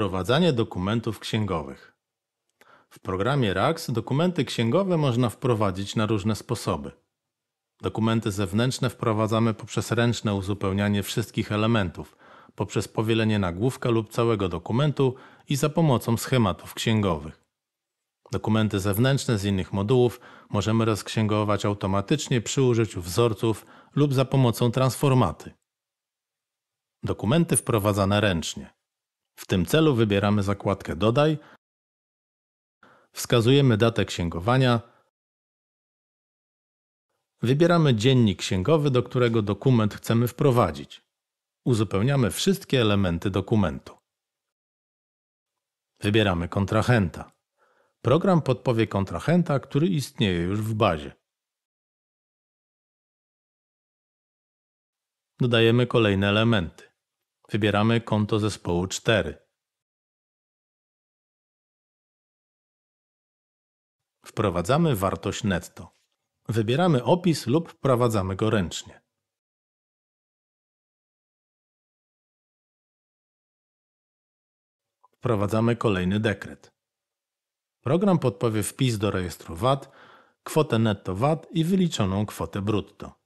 Wprowadzanie dokumentów księgowych. W programie RAX dokumenty księgowe można wprowadzić na różne sposoby. Dokumenty zewnętrzne wprowadzamy poprzez ręczne uzupełnianie wszystkich elementów, poprzez powielenie nagłówka lub całego dokumentu i za pomocą schematów księgowych. Dokumenty zewnętrzne z innych modułów możemy rozksięgować automatycznie przy użyciu wzorców lub za pomocą transformaty. Dokumenty wprowadzane ręcznie. W tym celu wybieramy zakładkę Dodaj, wskazujemy datę księgowania, wybieramy dziennik księgowy, do którego dokument chcemy wprowadzić. Uzupełniamy wszystkie elementy dokumentu. Wybieramy kontrahenta. Program podpowie kontrahenta, który istnieje już w bazie. Dodajemy kolejne elementy wybieramy konto zespołu 4. Wprowadzamy wartość netto. Wybieramy opis lub wprowadzamy go ręcznie. Wprowadzamy kolejny dekret. Program podpowie wpis do rejestru VAT, kwotę netto VAT i wyliczoną kwotę brutto.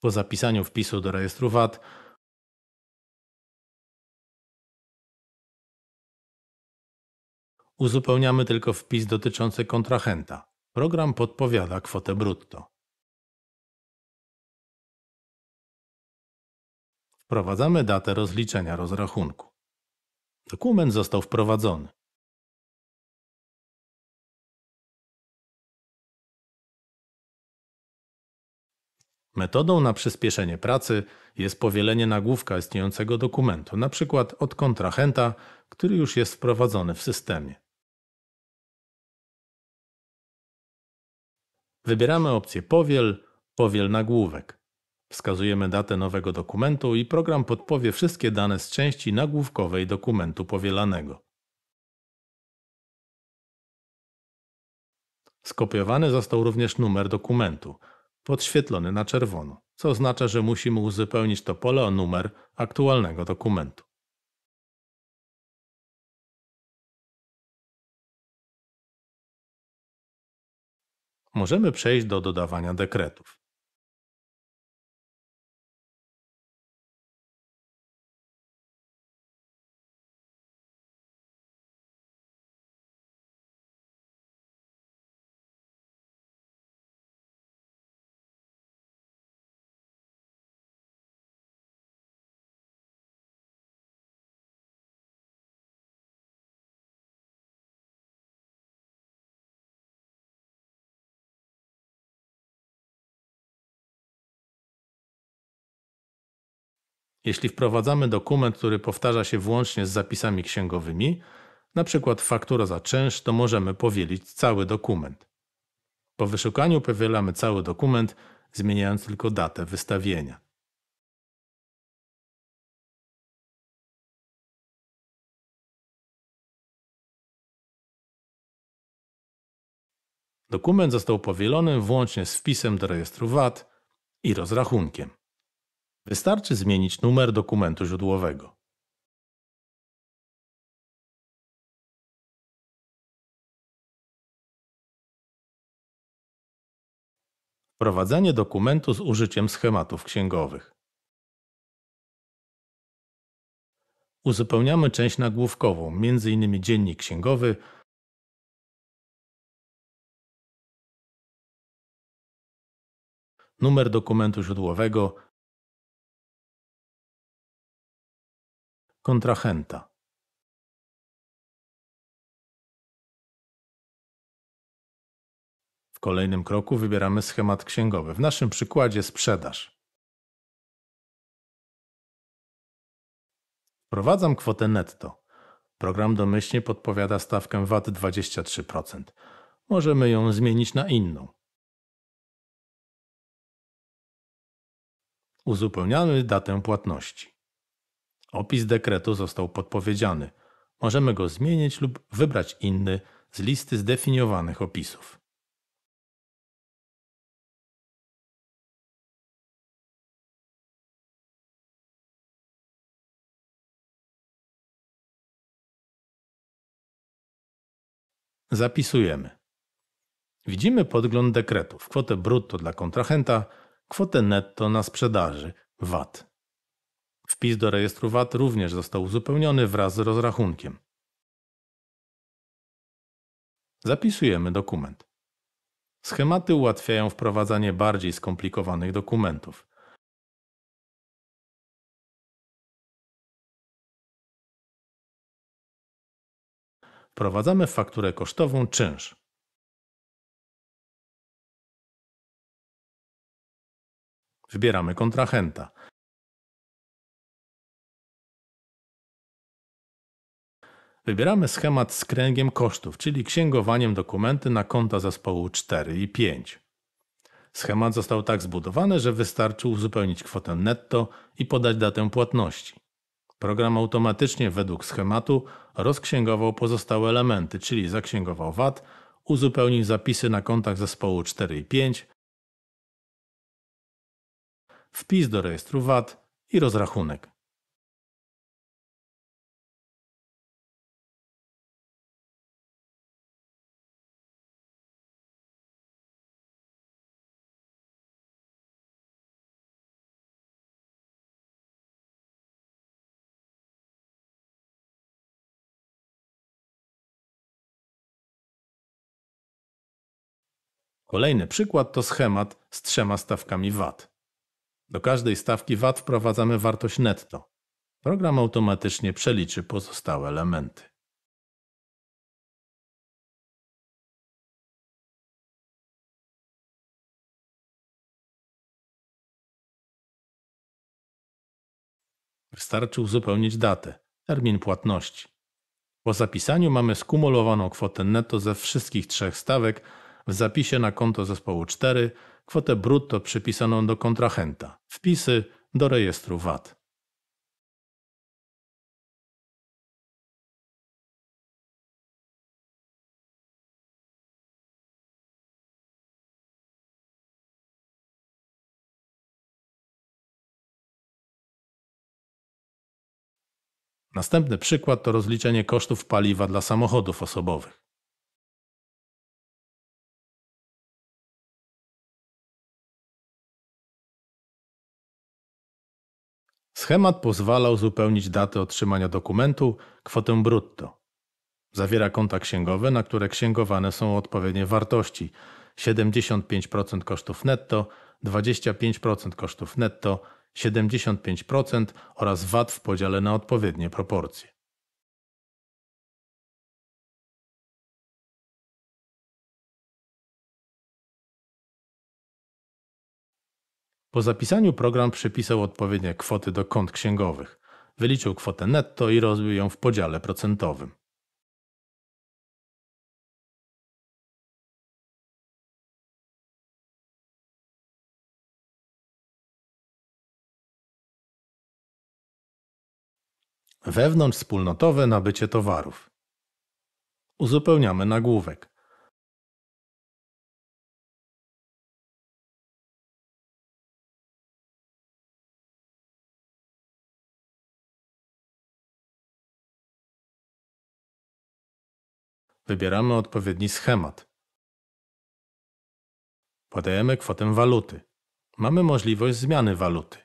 Po zapisaniu wpisu do rejestru VAT Uzupełniamy tylko wpis dotyczący kontrahenta. Program podpowiada kwotę brutto. Wprowadzamy datę rozliczenia rozrachunku. Dokument został wprowadzony. Metodą na przyspieszenie pracy jest powielenie nagłówka istniejącego dokumentu, np. od kontrahenta, który już jest wprowadzony w systemie. Wybieramy opcję powiel, powiel nagłówek. Wskazujemy datę nowego dokumentu i program podpowie wszystkie dane z części nagłówkowej dokumentu powielanego. Skopiowany został również numer dokumentu, podświetlony na czerwono, co oznacza, że musimy uzupełnić to pole o numer aktualnego dokumentu. możemy przejść do dodawania dekretów. Jeśli wprowadzamy dokument, który powtarza się włącznie z zapisami księgowymi, np. faktura za czynsz, to możemy powielić cały dokument. Po wyszukaniu powielamy cały dokument, zmieniając tylko datę wystawienia. Dokument został powielony włącznie z wpisem do rejestru VAT i rozrachunkiem. Wystarczy zmienić numer dokumentu źródłowego Wprowadzanie dokumentu z użyciem schematów księgowych. Uzupełniamy część nagłówkową, m.in. dziennik księgowy, numer dokumentu źródłowego, kontrahenta W kolejnym kroku wybieramy schemat księgowy, w naszym przykładzie sprzedaż. Wprowadzam kwotę netto. Program domyślnie podpowiada stawkę VAT 23%. Możemy ją zmienić na inną. Uzupełniamy datę płatności. Opis dekretu został podpowiedziany. Możemy go zmienić lub wybrać inny z listy zdefiniowanych opisów. Zapisujemy. Widzimy podgląd dekretów, kwotę brutto dla kontrahenta, kwotę netto na sprzedaży, VAT. Wpis do rejestru VAT również został uzupełniony wraz z rozrachunkiem. Zapisujemy dokument. Schematy ułatwiają wprowadzanie bardziej skomplikowanych dokumentów. Wprowadzamy fakturę kosztową czynsz. Wybieramy kontrahenta. Wybieramy schemat z kręgiem kosztów, czyli księgowaniem dokumenty na konta zespołu 4 i 5. Schemat został tak zbudowany, że wystarczy uzupełnić kwotę netto i podać datę płatności. Program automatycznie według schematu rozksięgował pozostałe elementy, czyli zaksięgował VAT, uzupełnił zapisy na kontach zespołu 4 i 5, wpis do rejestru VAT i rozrachunek. Kolejny przykład to schemat z trzema stawkami VAT. Do każdej stawki VAT wprowadzamy wartość netto. Program automatycznie przeliczy pozostałe elementy. Wystarczy uzupełnić datę, termin płatności. Po zapisaniu mamy skumulowaną kwotę netto ze wszystkich trzech stawek w zapisie na konto zespołu 4 kwotę brutto przypisaną do kontrahenta, wpisy do rejestru VAT. Następny przykład to rozliczenie kosztów paliwa dla samochodów osobowych. Schemat pozwala uzupełnić datę otrzymania dokumentu, kwotę brutto. Zawiera konta księgowe, na które księgowane są odpowiednie wartości 75% kosztów netto, 25% kosztów netto, 75% oraz VAT w podziale na odpowiednie proporcje. Po zapisaniu program przypisał odpowiednie kwoty do kont księgowych, wyliczył kwotę netto i rozbił ją w podziale procentowym. Wewnątrz wspólnotowe nabycie towarów. Uzupełniamy nagłówek. Wybieramy odpowiedni schemat. Podajemy kwotę waluty. Mamy możliwość zmiany waluty.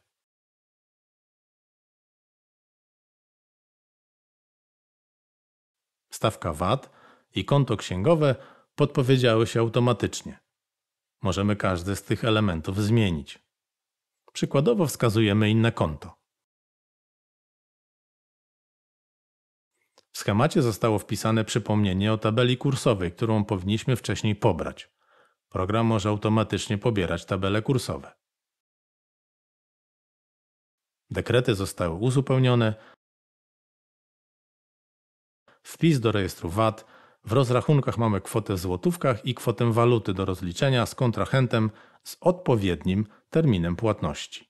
Stawka VAT i konto księgowe podpowiedziały się automatycznie. Możemy każdy z tych elementów zmienić. Przykładowo wskazujemy inne konto. schemacie zostało wpisane przypomnienie o tabeli kursowej, którą powinniśmy wcześniej pobrać. Program może automatycznie pobierać tabele kursowe. Dekrety zostały uzupełnione. Wpis do rejestru VAT. W rozrachunkach mamy kwotę w złotówkach i kwotę waluty do rozliczenia z kontrahentem z odpowiednim terminem płatności.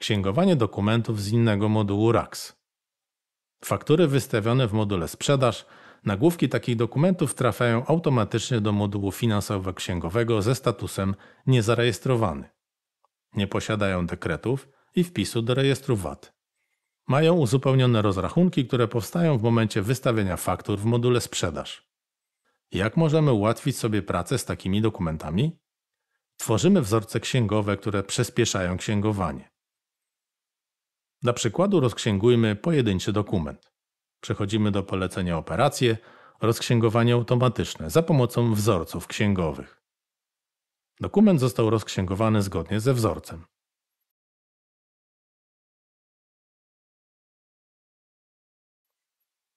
Księgowanie dokumentów z innego modułu RAX. Faktury wystawione w module sprzedaż, nagłówki takich dokumentów trafiają automatycznie do modułu finansowo-księgowego ze statusem niezarejestrowany. Nie posiadają dekretów i wpisu do rejestru VAT. Mają uzupełnione rozrachunki, które powstają w momencie wystawienia faktur w module sprzedaż. Jak możemy ułatwić sobie pracę z takimi dokumentami? Tworzymy wzorce księgowe, które przyspieszają księgowanie. Dla przykładu rozksięgujmy pojedynczy dokument. Przechodzimy do polecenia operacje, rozksięgowanie automatyczne za pomocą wzorców księgowych. Dokument został rozksięgowany zgodnie ze wzorcem.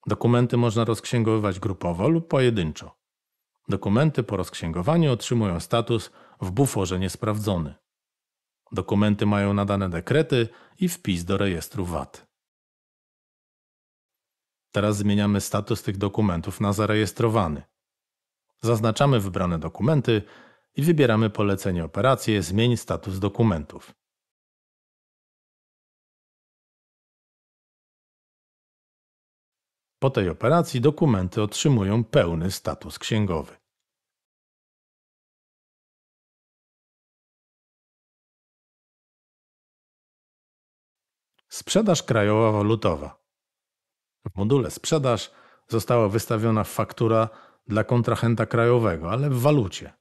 Dokumenty można rozksięgowywać grupowo lub pojedynczo. Dokumenty po rozksięgowaniu otrzymują status w buforze niesprawdzony. Dokumenty mają nadane dekrety i wpis do rejestru VAT. Teraz zmieniamy status tych dokumentów na zarejestrowany. Zaznaczamy wybrane dokumenty i wybieramy polecenie operację Zmień status dokumentów. Po tej operacji dokumenty otrzymują pełny status księgowy. Sprzedaż krajowa walutowa. W module sprzedaż została wystawiona faktura dla kontrahenta krajowego, ale w walucie.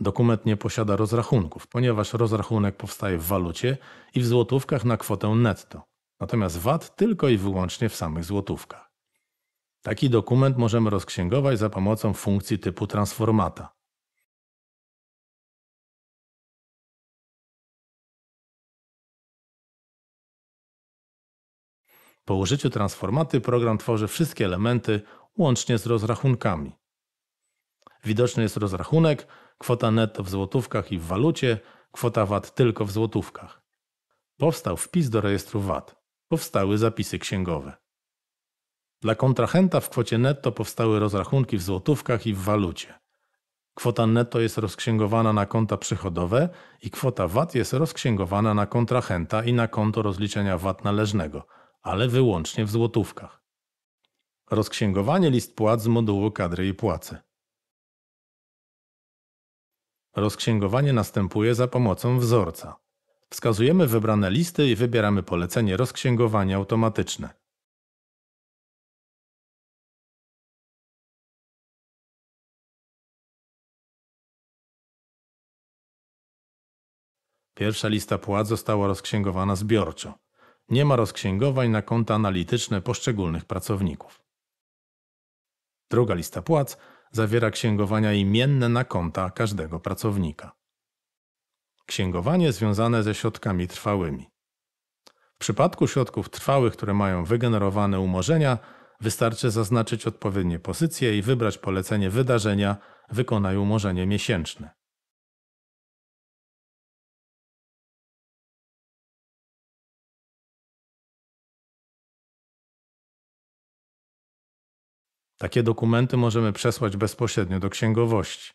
Dokument nie posiada rozrachunków, ponieważ rozrachunek powstaje w walucie i w złotówkach na kwotę netto, natomiast VAT tylko i wyłącznie w samych złotówkach. Taki dokument możemy rozksięgować za pomocą funkcji typu transformata. Po użyciu transformaty program tworzy wszystkie elementy łącznie z rozrachunkami. Widoczny jest rozrachunek, kwota netto w złotówkach i w walucie, kwota VAT tylko w złotówkach. Powstał wpis do rejestru VAT, powstały zapisy księgowe. Dla kontrahenta w kwocie netto powstały rozrachunki w złotówkach i w walucie. Kwota netto jest rozksięgowana na konta przychodowe i kwota VAT jest rozksięgowana na kontrahenta i na konto rozliczenia VAT należnego – ale wyłącznie w złotówkach. Rozksięgowanie list płat z modułu kadry i płacy. Rozksięgowanie następuje za pomocą wzorca. Wskazujemy wybrane listy i wybieramy polecenie rozksięgowania automatyczne. Pierwsza lista płat została rozksięgowana zbiorczo. Nie ma rozksięgowań na konta analityczne poszczególnych pracowników. Druga lista płac zawiera księgowania imienne na konta każdego pracownika. Księgowanie związane ze środkami trwałymi. W przypadku środków trwałych, które mają wygenerowane umorzenia, wystarczy zaznaczyć odpowiednie pozycje i wybrać polecenie wydarzenia wykonaj umorzenie miesięczne. Takie dokumenty możemy przesłać bezpośrednio do księgowości.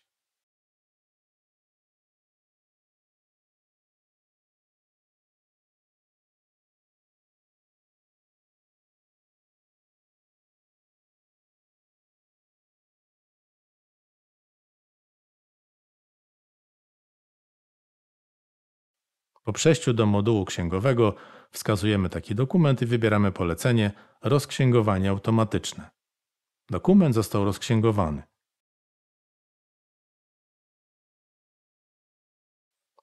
Po przejściu do modułu księgowego wskazujemy taki dokument i wybieramy polecenie Rozksięgowanie automatyczne. Dokument został rozksięgowany.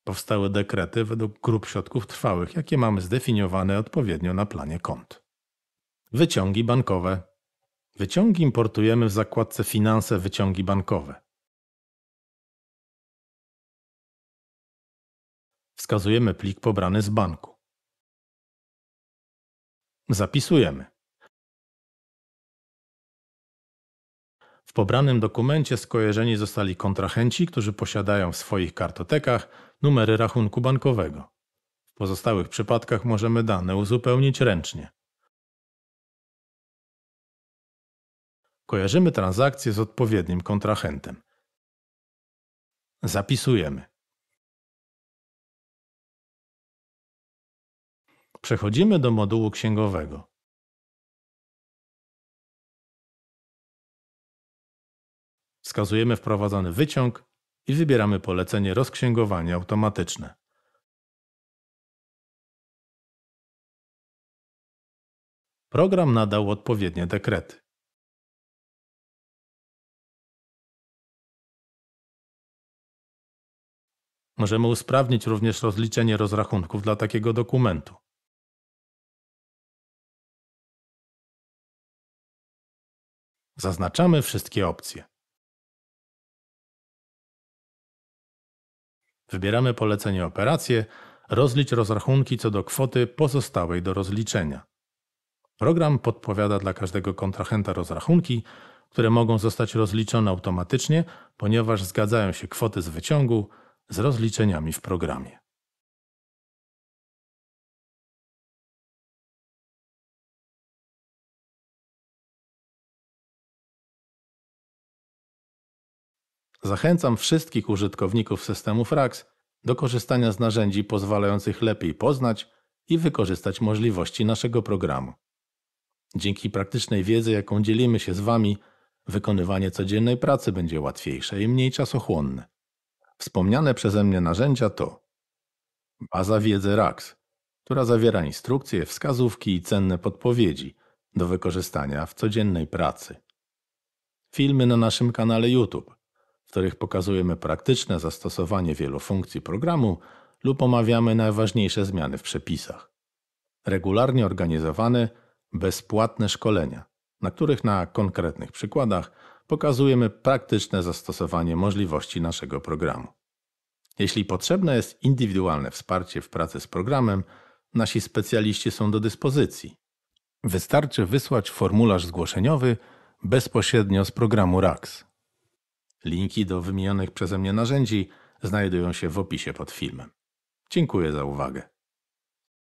Powstały dekrety według grup środków trwałych, jakie mamy zdefiniowane odpowiednio na planie kont. Wyciągi bankowe. Wyciągi importujemy w zakładce Finanse wyciągi bankowe. Wskazujemy plik pobrany z banku. Zapisujemy. W pobranym dokumencie skojarzeni zostali kontrahenci, którzy posiadają w swoich kartotekach numery rachunku bankowego. W pozostałych przypadkach możemy dane uzupełnić ręcznie. Kojarzymy transakcję z odpowiednim kontrahentem. Zapisujemy. Przechodzimy do modułu księgowego. wskazujemy wprowadzany wyciąg i wybieramy polecenie rozksięgowanie automatyczne. Program nadał odpowiednie dekrety. Możemy usprawnić również rozliczenie rozrachunków dla takiego dokumentu. Zaznaczamy wszystkie opcje. Wybieramy polecenie Operacje, rozlicz rozrachunki co do kwoty pozostałej do rozliczenia. Program podpowiada dla każdego kontrahenta rozrachunki, które mogą zostać rozliczone automatycznie, ponieważ zgadzają się kwoty z wyciągu z rozliczeniami w programie. Zachęcam wszystkich użytkowników systemu Frax do korzystania z narzędzi pozwalających lepiej poznać i wykorzystać możliwości naszego programu. Dzięki praktycznej wiedzy, jaką dzielimy się z Wami, wykonywanie codziennej pracy będzie łatwiejsze i mniej czasochłonne. Wspomniane przeze mnie narzędzia to baza wiedzy RAX, która zawiera instrukcje, wskazówki i cenne podpowiedzi do wykorzystania w codziennej pracy. Filmy na naszym kanale YouTube, których pokazujemy praktyczne zastosowanie wielu funkcji programu lub omawiamy najważniejsze zmiany w przepisach. Regularnie organizowane bezpłatne szkolenia, na których na konkretnych przykładach pokazujemy praktyczne zastosowanie możliwości naszego programu. Jeśli potrzebne jest indywidualne wsparcie w pracy z programem, nasi specjaliści są do dyspozycji. Wystarczy wysłać formularz zgłoszeniowy bezpośrednio z programu RAX. Linki do wymienionych przeze mnie narzędzi znajdują się w opisie pod filmem. Dziękuję za uwagę.